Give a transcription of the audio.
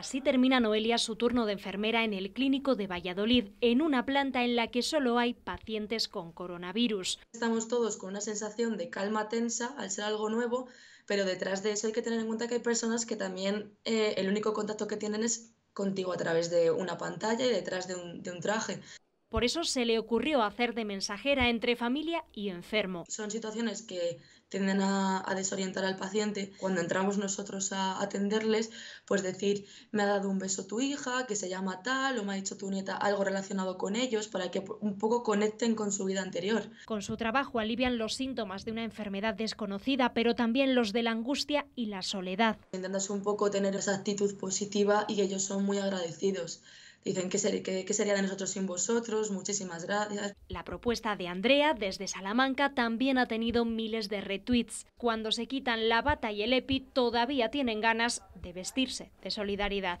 Así termina Noelia su turno de enfermera en el clínico de Valladolid, en una planta en la que solo hay pacientes con coronavirus. Estamos todos con una sensación de calma tensa al ser algo nuevo, pero detrás de eso hay que tener en cuenta que hay personas que también eh, el único contacto que tienen es contigo a través de una pantalla y detrás de un traje. Por eso se le ocurrió hacer de mensajera entre familia y enfermo. Son situaciones que tienden a, desorientar al paciente. Cuando entramos nosotros a atenderles, pues decir, me ha dado un beso tu hija, que se llama tal, o me ha dicho tu nieta algo relacionado con ellos, para que un poco conecten con su vida anterior. Con su trabajo alivian los síntomas de una enfermedad desconocida, pero también los de la angustia y la soledad. Intentas un poco tener esa actitud positiva y ellos son muy agradecidos. Dicen, que sería de nosotros sin vosotros? Muchísimas gracias. La propuesta de Andrea desde Salamanca también ha tenido miles de retweets. Cuando se quitan la bata y el EPI todavía tienen ganas de vestirse de solidaridad.